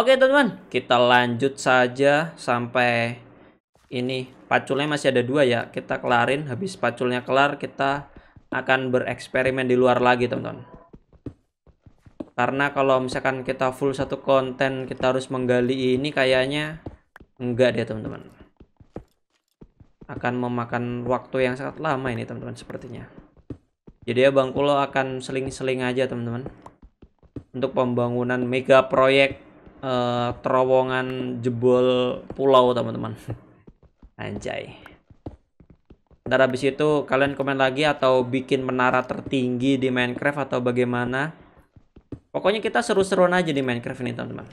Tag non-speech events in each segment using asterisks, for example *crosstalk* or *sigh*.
Oke teman-teman, kita lanjut saja sampai ini paculnya masih ada dua ya. Kita kelarin, habis paculnya kelar kita akan bereksperimen di luar lagi teman-teman. Karena kalau misalkan kita full satu konten kita harus menggali ini kayaknya enggak deh teman-teman. Akan memakan waktu yang sangat lama ini teman-teman sepertinya. Jadi ya Bang Kulo akan seling-seling aja teman-teman. Untuk pembangunan mega proyek uh, terowongan jebol pulau teman-teman anjay ntar habis itu kalian komen lagi atau bikin menara tertinggi di Minecraft atau bagaimana pokoknya kita seru-seruan aja di Minecraft ini teman-teman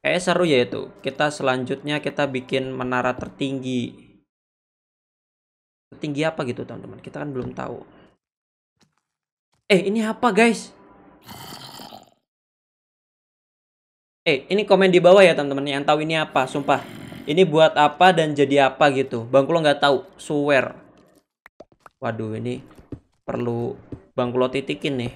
kayak seru ya itu kita selanjutnya kita bikin menara tertinggi tertinggi apa gitu teman-teman kita kan belum tahu eh ini apa guys eh ini komen di bawah ya teman-teman yang tahu ini apa sumpah ini buat apa dan jadi apa gitu bang kulo nggak tahu swear waduh ini perlu bang kulo titikin nih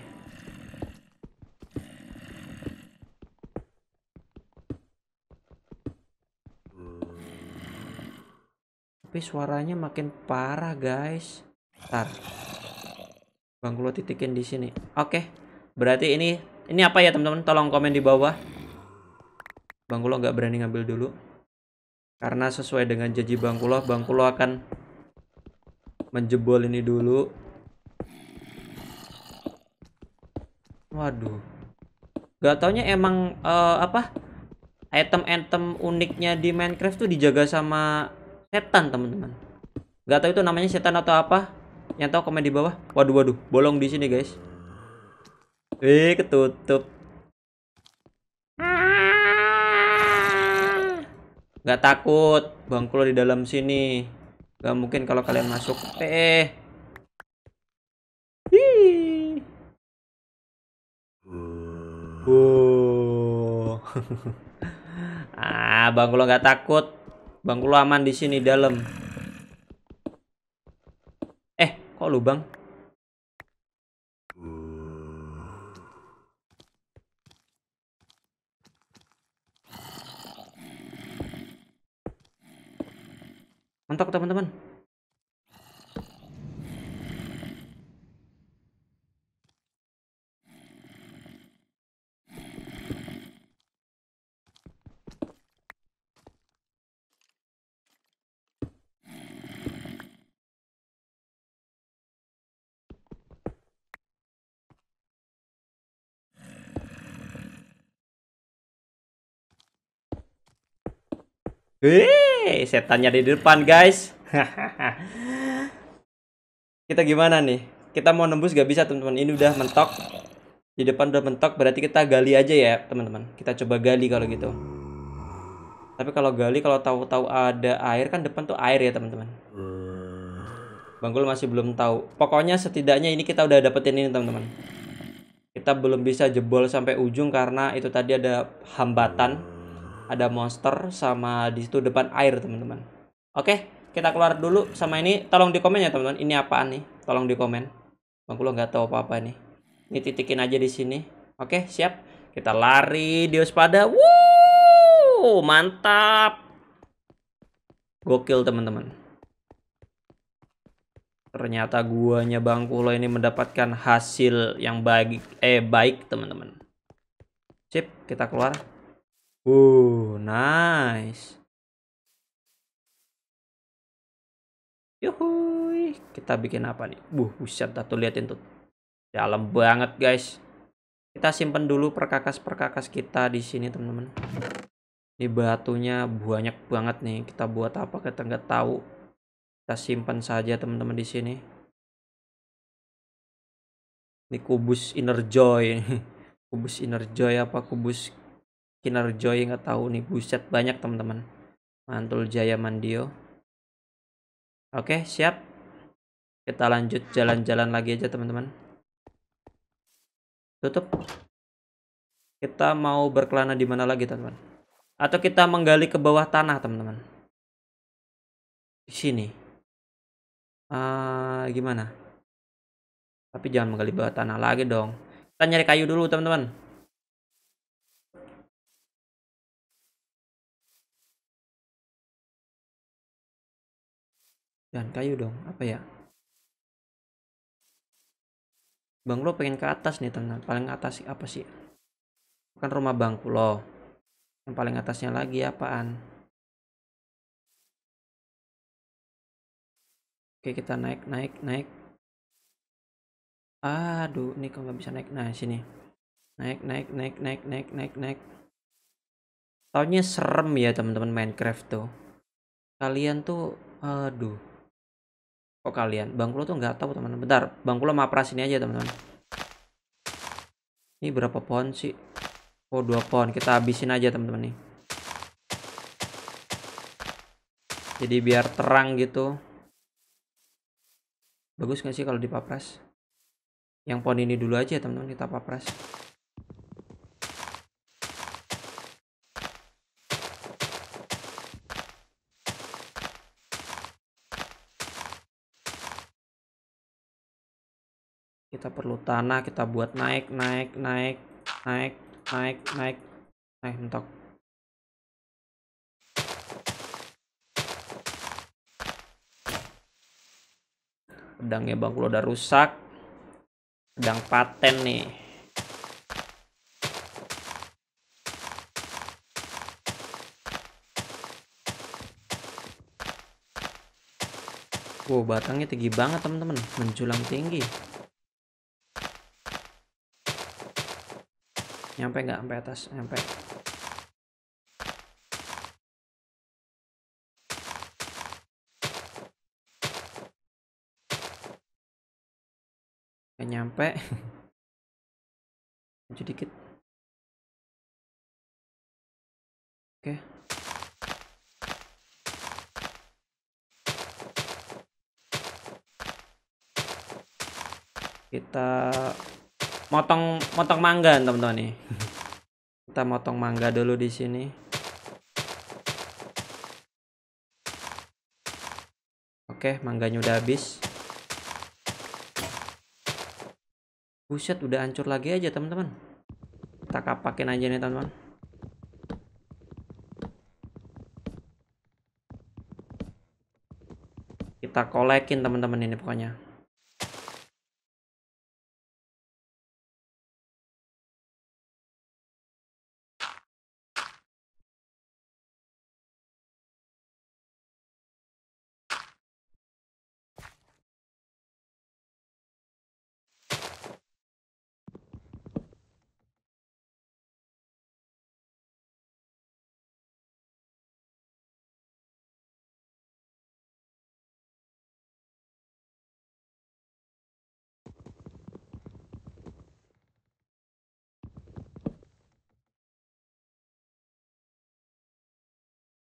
tapi suaranya makin parah guys Bentar. bang kulo titikin di sini oke berarti ini ini apa ya teman-teman tolong komen di bawah Bang Kulo nggak berani ngambil dulu karena sesuai dengan janji Bang Kulo, Bang Kulo akan menjebol ini dulu. Waduh, nggak taunya emang uh, apa item-item uniknya di Minecraft tuh dijaga sama setan teman-teman. Gak tahu itu namanya setan atau apa. Yang tahu komen di bawah. Waduh waduh, bolong di sini guys. Eh ketutup. nggak takut bang lo di dalam sini nggak mungkin kalau kalian masuk eh ah, Bang lo nggak takut. Bang lo aman di sini dalam. Eh, kok lubang? mantap teman-teman Eh? saya setannya di depan guys. *laughs* kita gimana nih? Kita mau nembus gak bisa teman-teman. Ini udah mentok. Di depan udah mentok, berarti kita gali aja ya teman-teman. Kita coba gali kalau gitu. Tapi kalau gali, kalau tahu-tahu ada air kan depan tuh air ya teman-teman. Banggul masih belum tahu. Pokoknya setidaknya ini kita udah dapetin ini teman-teman kita belum bisa jebol sampai ujung karena itu tadi ada hambatan ada monster sama di situ depan air teman-teman oke kita keluar dulu sama ini tolong di komen ya teman-teman ini apaan nih tolong di komen bang kulo nggak tahu apa-apa nih ini titikin aja di sini oke siap kita lari dios pada wuh mantap gokil teman-teman ternyata guanya Bang Kulo ini mendapatkan hasil yang baik eh baik teman-teman. Sip, kita keluar. Uh, nice. Yuhui, kita bikin apa nih? Buh, buset dah tuh liatin tuh. Dalam banget, guys. Kita simpen dulu perkakas-perkakas kita di sini, teman-teman. Ini batunya banyak banget nih. Kita buat apa kita nggak tahu. Kita simpan saja, teman-teman di sini. Ini kubus inner joy. *laughs* kubus inner joy apa kubus yang nggak tahu nih buset banyak teman-teman Mantul Jaya Mandio oke siap kita lanjut jalan-jalan lagi aja teman-teman tutup kita mau berkelana di mana lagi teman-teman atau kita menggali ke bawah tanah teman-teman di sini uh, gimana tapi jangan menggali bawah tanah lagi dong kita nyari kayu dulu teman-teman jangan kayu dong apa ya Bang lo pengen ke atas nih tengah. paling atas sih apa sih kan rumah bang lo yang paling atasnya lagi apaan oke kita naik naik naik aduh ini kok nggak bisa naik nah sini naik naik naik naik naik naik naik tahunnya serem ya teman-teman Minecraft tuh kalian tuh aduh kok oh, kalian bang kulo tuh nggak tahu teman-teman bentar bang kulo mapras ini aja teman-teman ini berapa pohon sih oh dua pohon kita habisin aja teman-teman nih jadi biar terang gitu bagus nggak sih kalau dipapras yang pohon ini dulu aja teman-teman kita papras kita perlu tanah kita buat naik naik naik naik naik naik naik eh, mentok pedangnya bang Kulo udah rusak pedang paten nih Wow, batangnya tinggi banget teman-teman, menjulang tinggi. nyampe nggak sampai atas nyampe nggak nyampe *laughs* maju dikit oke kita motong motong mangga teman-teman nih kita motong mangga dulu di sini oke mangganya udah habis buset udah hancur lagi aja teman-teman kita kapakin aja nih teman-teman kita kolekin teman-teman ini pokoknya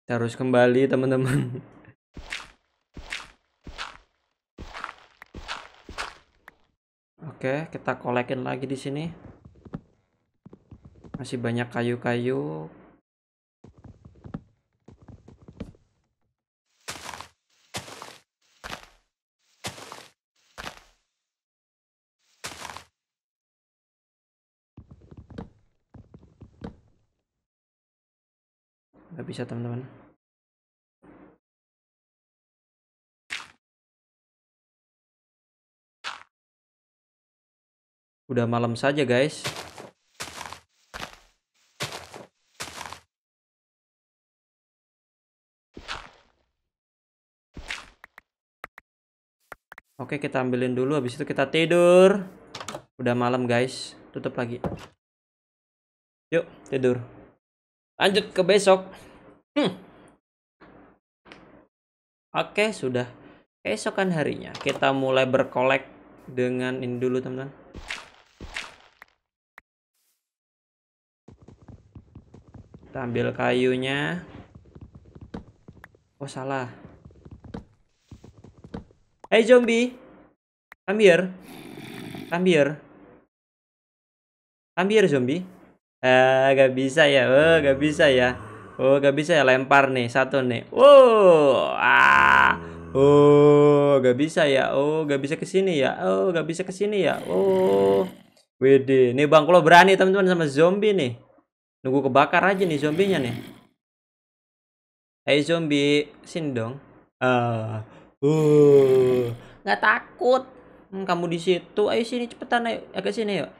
harus kembali teman-teman Oke, kita kolekin lagi di sini. Masih banyak kayu-kayu, bisa teman-teman udah malam saja guys Oke kita ambilin dulu habis itu kita tidur Udah malam guys Tutup lagi Yuk tidur Lanjut ke besok Hmm. Oke, sudah keesokan harinya kita mulai berkolek dengan ini dulu, teman-teman. Kita ambil kayunya. Oh, salah. Hey zombie. Come here. Come here. Come here zombie. Eh, uh, gak bisa ya. Oh, gak bisa ya. Oh, gak bisa ya lempar nih satu nih. Oh, ah. Oh, gak bisa ya. Oh, gak bisa ke sini ya. Oh, gak bisa ke sini ya. Oh. WD. Nih Bang kalau berani teman-teman sama zombie nih. Nunggu kebakar aja nih zombinya nih. Hey zombie, sini dong. Ah. Uh. Oh. Gak takut. Hmm, kamu di situ. Ayo sini cepetan ayo. ke sini yuk.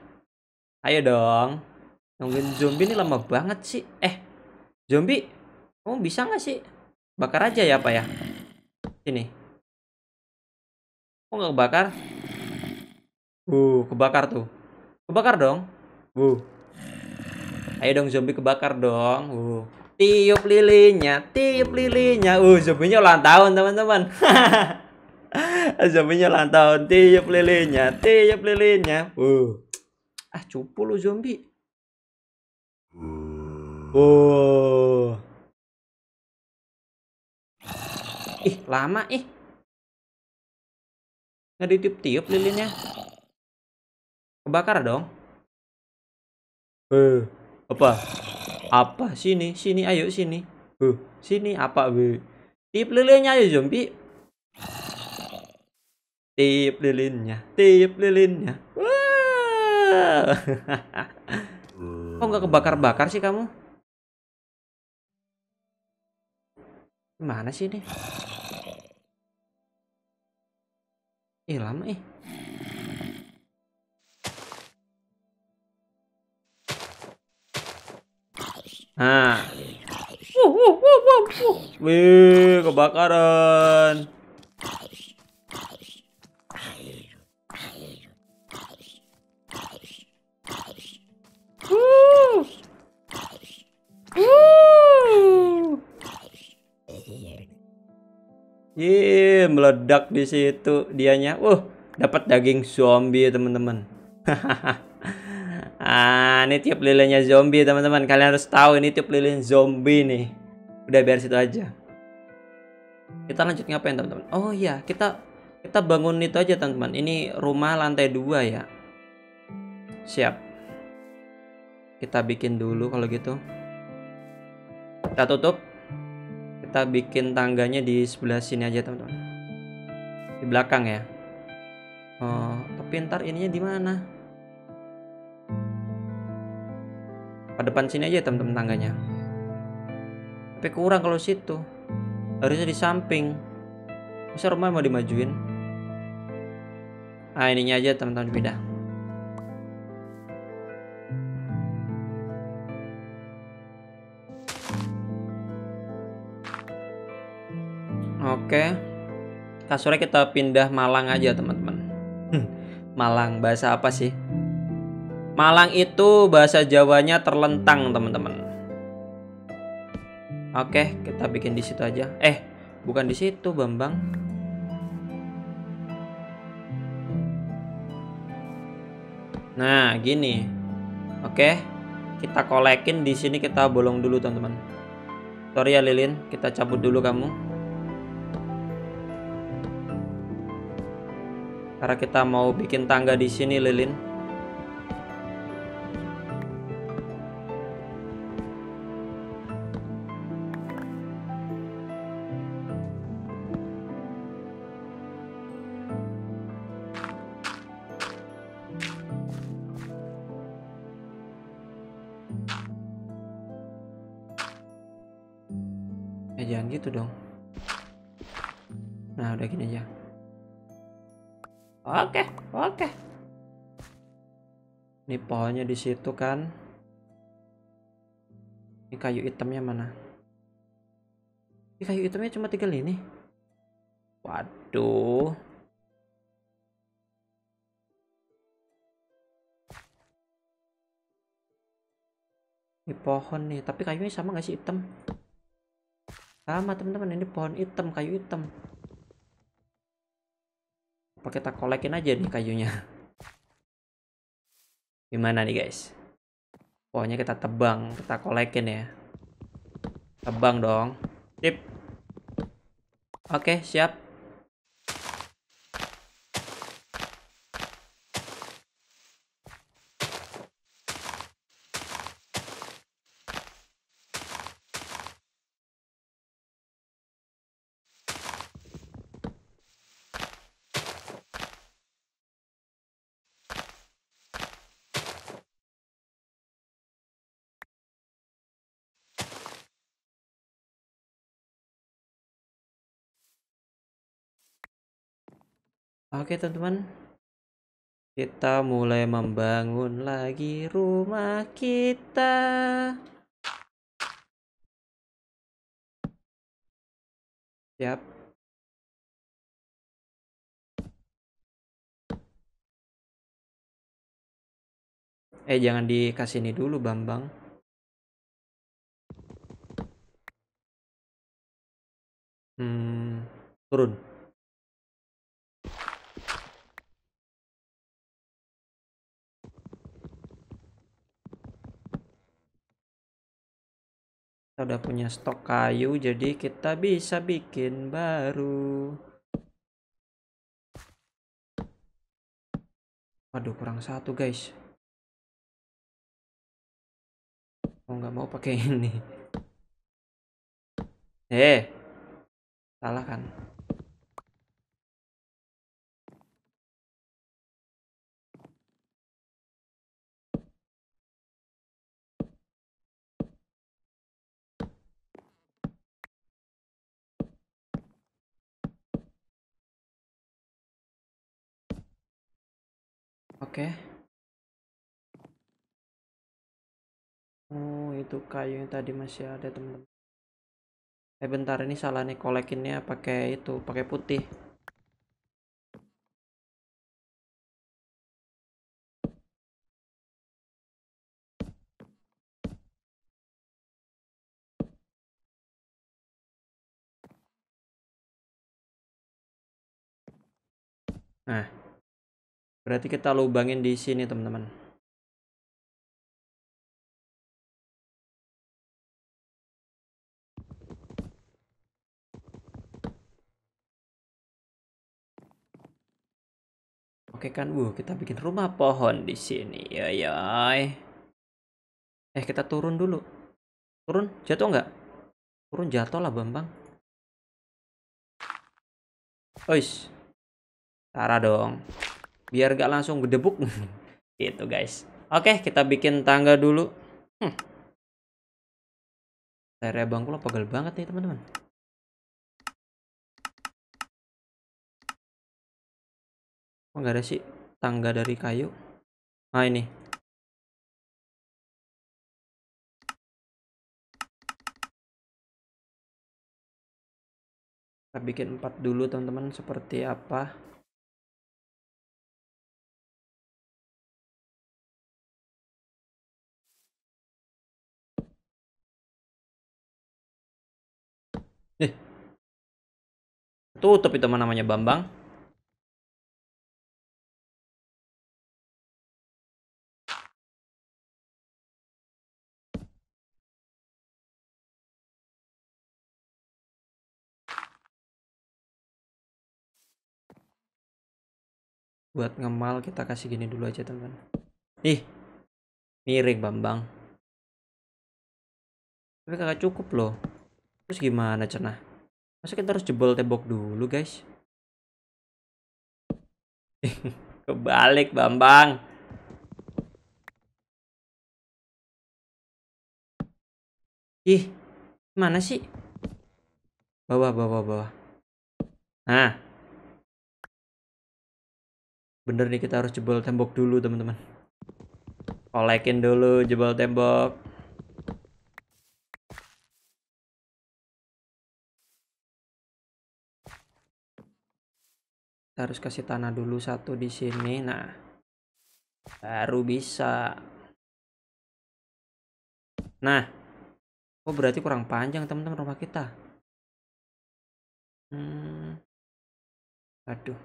Ayo dong. Nungguin zombie ini lama banget sih. Eh, Zombie, kamu bisa nggak sih? Bakar aja ya, Pak ya. Sini. Kok nggak kebakar? Uh, kebakar tuh. Kebakar dong. Uh. Ayo dong zombie kebakar dong. Uh. Tiup lilinnya, tiup lilinnya. Uh, zombinya ulang tahun, teman-teman. *laughs* zombinya ulang tahun, tiup lilinnya, tiup lilinnya. Uh. Ah, cupu lu zombie. Oh. Ih, lama ih. Nggak ditiup-tiup lilinnya. Kebakar dong. Eh, apa? Apa sini? Sini ayo sini. Eh, sini apa, we Tiup lilinnya ayo zombie. Tiup lilinnya, tiup lilinnya. Wah. *laughs* Kok nggak kebakar-bakar sih kamu? Mana sih ini? Ih, lama ih. Nah. Wuh, wuh, wuh, wuh, wuh. Wih, kebakaran. Wuh. Wuh. Ye, meledak di situ dianya. Uh, dapat daging zombie teman-teman. *laughs* ah, ini tiap lilinnya zombie teman-teman. Kalian harus tahu ini tiap lilin zombie nih. Udah biar situ aja. Kita lanjut ngapain teman-teman? Oh iya, kita kita bangun itu aja teman-teman. Ini rumah lantai dua ya. Siap. Kita bikin dulu kalau gitu. Kita tutup kita bikin tangganya di sebelah sini aja teman-teman di belakang ya oh, tapi ntar ininya di mana pada depan sini aja teman-teman tangganya tapi kurang kalau situ harusnya di samping bisa rumah mau dimajuin ah ininya aja teman-teman pindah Oke, kasurnya kita pindah Malang aja teman-teman hmm. Malang bahasa apa sih Malang itu bahasa Jawanya terlentang teman-teman Oke kita bikin di situ aja eh bukan di situ Bambang Nah gini Oke kita kolekin di sini kita bolong dulu teman-teman Sorry ya Lilin, kita cabut dulu kamu. karena kita mau bikin tangga di sini lilin ini pohonnya di situ kan ini kayu hitamnya mana ini kayu hitamnya cuma tinggal ini waduh ini pohon nih tapi kayunya sama gak sih hitam sama teman-teman ini pohon hitam kayu hitam apa kita kolekin aja nih kayunya Gimana nih guys? Pokoknya kita tebang, kita kolekin ya. Tebang dong. Sip. Oke, siap. Oke teman-teman Kita mulai membangun lagi rumah kita Siap Eh jangan dikasih ini dulu Bambang Hmm, turun kita udah punya stok kayu jadi kita bisa bikin baru waduh kurang satu guys mau nggak mau pakai *laughs* ini eh salah kan Oke. Okay. Oh, itu kayu yang tadi masih ada, teman-teman. Eh bentar, ini salah nih kolekinnya pakai itu, pakai putih. Nah berarti kita lubangin di sini teman-teman Oke kan, wuh kita bikin rumah pohon di sini, ya ya. Eh kita turun dulu. Turun, jatuh nggak? Turun jatuh lah bambang. Ois, tara dong biar gak langsung gedebuk *laughs* gitu guys oke kita bikin tangga dulu hmm. area bangku lo pegel banget nih teman-teman kok oh, nggak ada sih tangga dari kayu nah ini kita bikin empat dulu teman-teman seperti apa Tutup itu namanya Bambang. buat ngemal kita kasih gini dulu aja teman ih miring bambang tapi kagak cukup loh terus gimana cenah masa kita harus jebol tembok dulu guys *laughs* kebalik Bambang ih mana sih bawah bawah bawah nah bener nih kita harus jebol tembok dulu teman-teman kolekin dulu jebol tembok kita harus kasih tanah dulu satu di sini nah baru bisa nah oh berarti kurang panjang teman-teman rumah kita hmm aduh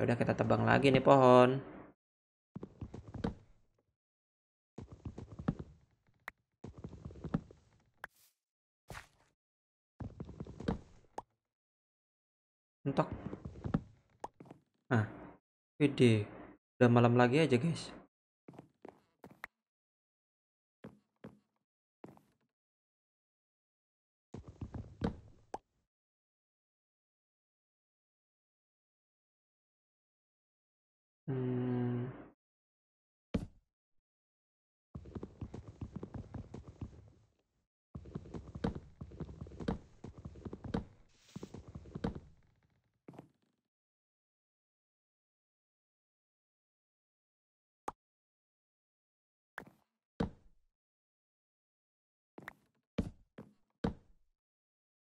ya udah kita tebang lagi nih pohon deh, udah malam lagi aja guys.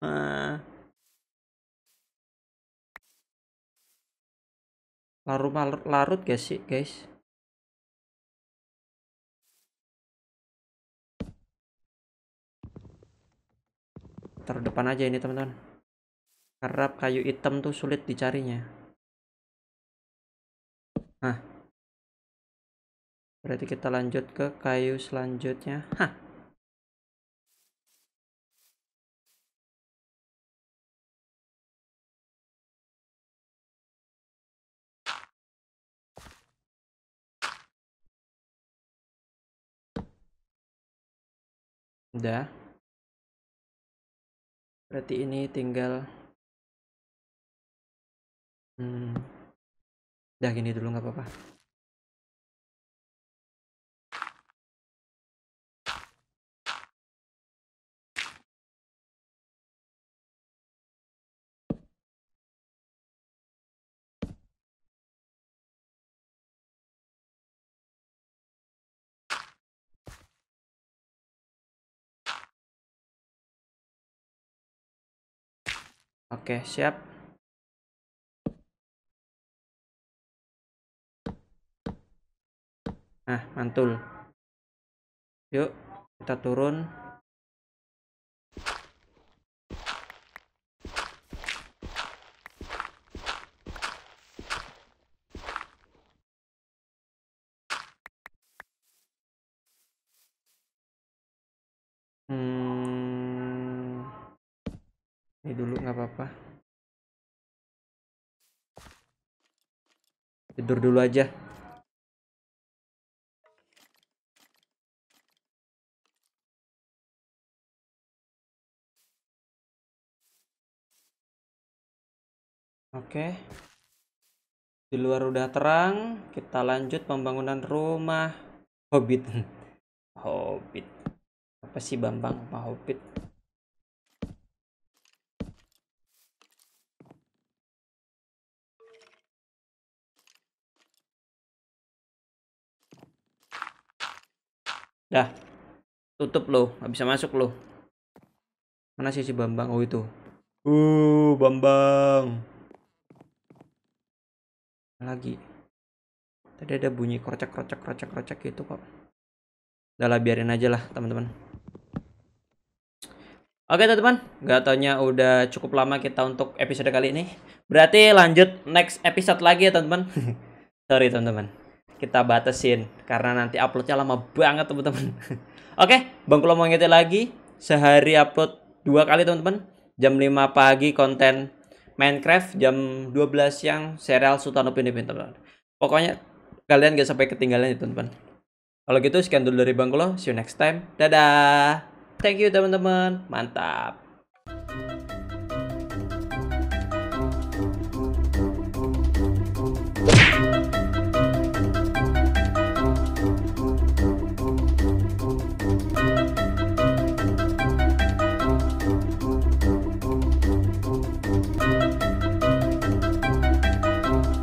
larut larut, larut gak sih guys terdepan aja ini teman-teman kerap kayu hitam tuh sulit dicarinya nah berarti kita lanjut ke kayu selanjutnya hah udah berarti ini tinggal hmm, udah gini dulu nggak apa-apa Oke, siap. Nah, mantul. Yuk, kita turun. tidur dulu aja Oke. Di luar udah terang, kita lanjut pembangunan rumah Hobbit. *laughs* Hobbit. Apa sih Bambang mah Hobbit? Dah. Tutup lo, nggak bisa masuk lo. Mana sih si Bambang? Oh itu. Uh, Bambang. Lagi. Tadi ada bunyi krocek krocek krocek krocek gitu kok. Udah lah biarin aja lah teman-teman. Oke teman-teman, gak taunya udah cukup lama kita untuk episode kali ini. Berarti lanjut next episode lagi ya teman-teman. *laughs* Sorry teman-teman kita batasin karena nanti uploadnya lama banget teman-teman. *laughs* Oke, Bang Kulo mau ngerti lagi sehari upload dua kali teman-teman. Jam 5 pagi konten Minecraft, jam 12 siang serial Sultan Upin Ipin teman-teman. Pokoknya kalian gak sampai ketinggalan ya teman-teman. Kalau gitu sekian dulu dari Bang Kulo, see you next time. Dadah. Thank you teman-teman. Mantap.